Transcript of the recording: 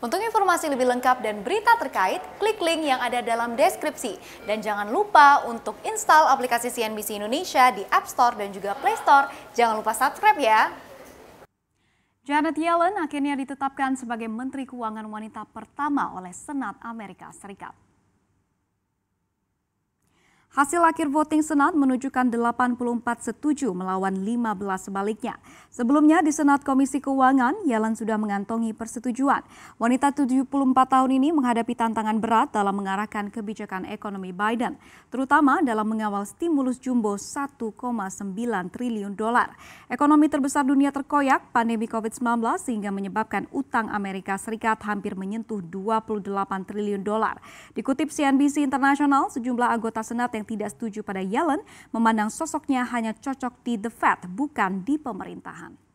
Untuk informasi lebih lengkap dan berita terkait, klik link yang ada dalam deskripsi. Dan jangan lupa untuk install aplikasi CNBC Indonesia di App Store dan juga Play Store. Jangan lupa subscribe ya. Janet Yellen akhirnya ditetapkan sebagai Menteri Keuangan Wanita pertama oleh Senat Amerika Serikat. Hasil akhir voting Senat menunjukkan 84 setuju melawan 15 sebaliknya. Sebelumnya di Senat Komisi Keuangan, Yellen sudah mengantongi persetujuan. Wanita 74 tahun ini menghadapi tantangan berat dalam mengarahkan kebijakan ekonomi Biden, terutama dalam mengawal stimulus jumbo 1,9 triliun dolar. Ekonomi terbesar dunia terkoyak pandemi COVID-19 sehingga menyebabkan utang Amerika Serikat hampir menyentuh 28 triliun dolar. Dikutip CNBC International, sejumlah anggota Senat yang tidak setuju pada Yellen memandang sosoknya hanya cocok di The Fed, bukan di pemerintahan.